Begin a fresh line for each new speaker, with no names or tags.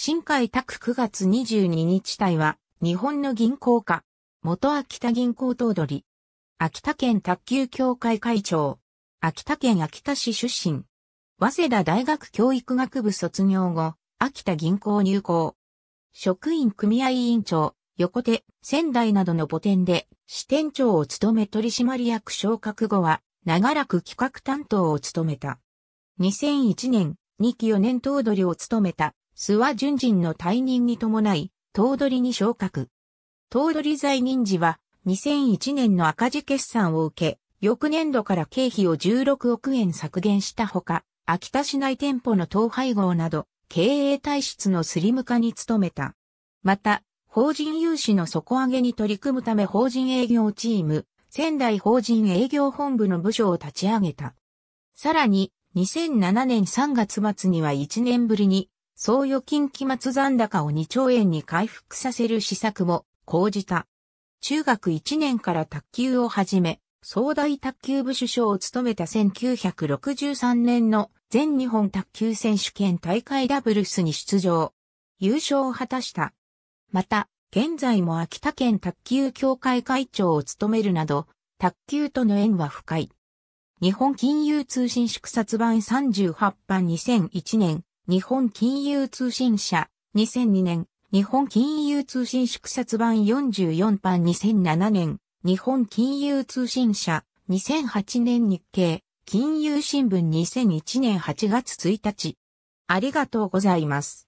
新海拓9月22日隊は、日本の銀行家、元秋田
銀行頭取、秋田県卓球協会会長、秋田県秋田市出身、早稲田大学教育学部卒業後、秋田銀行入行、職員組合委員長、横手、仙台などの母店で支店長を務め取締役昇格後は、長らく企画担当を務めた。2001年、2期4年頭取を務めた諏訪順人の退任に伴い、頭取に昇格。頭取在任時は、2001年の赤字決算を受け、翌年度から経費を16億円削減したほか、秋田市内店舗の統廃合など、経営体質のスリム化に努めた。また、法人融資の底上げに取り組むため法人営業チーム、仙台法人営業本部の部署を立ち上げた。さらに、2007年3月末には1年ぶりに総預金期末残高を2兆円に回復させる施策も講じた。中学1年から卓球を始め、総大卓球部主将を務めた1963年の全日本卓球選手権大会ダブルスに出場。優勝を果たした。また、現在も秋田県卓球協会会長を務めるなど、卓球との縁は深い。日本金融通信縮冊版38版2001年、日本金融通信社、2002年、日本金融通信縮冊版44版2007年、日本金融通信社、2008年日経、金融新聞
2001年8月1日。ありがとうございます。